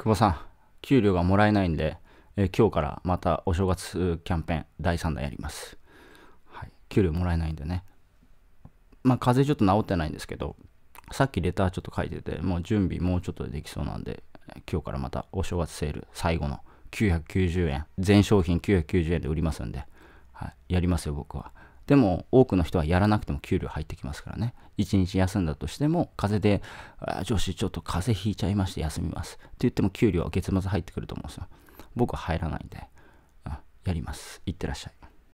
久保さん、給料がもらえないんで、え今日からまたお正月キャンペーン第3弾やります。はい、給料もらえないんでね。まあ、風邪ちょっと治ってないんですけど、さっきレターちょっと書いてて、もう準備もうちょっとでできそうなんで、今日からまたお正月セール、最後の990円、全商品990円で売りますんで、はい、やりますよ、僕は。でも多くの人はやらなくても給料入ってきますからね。一日休んだとしても、風邪で、あ上司ちょっと風邪ひいちゃいまして休みます。って言っても給料は月末入ってくると思うんですよ。僕は入らないんで、やります。いってらっしゃい。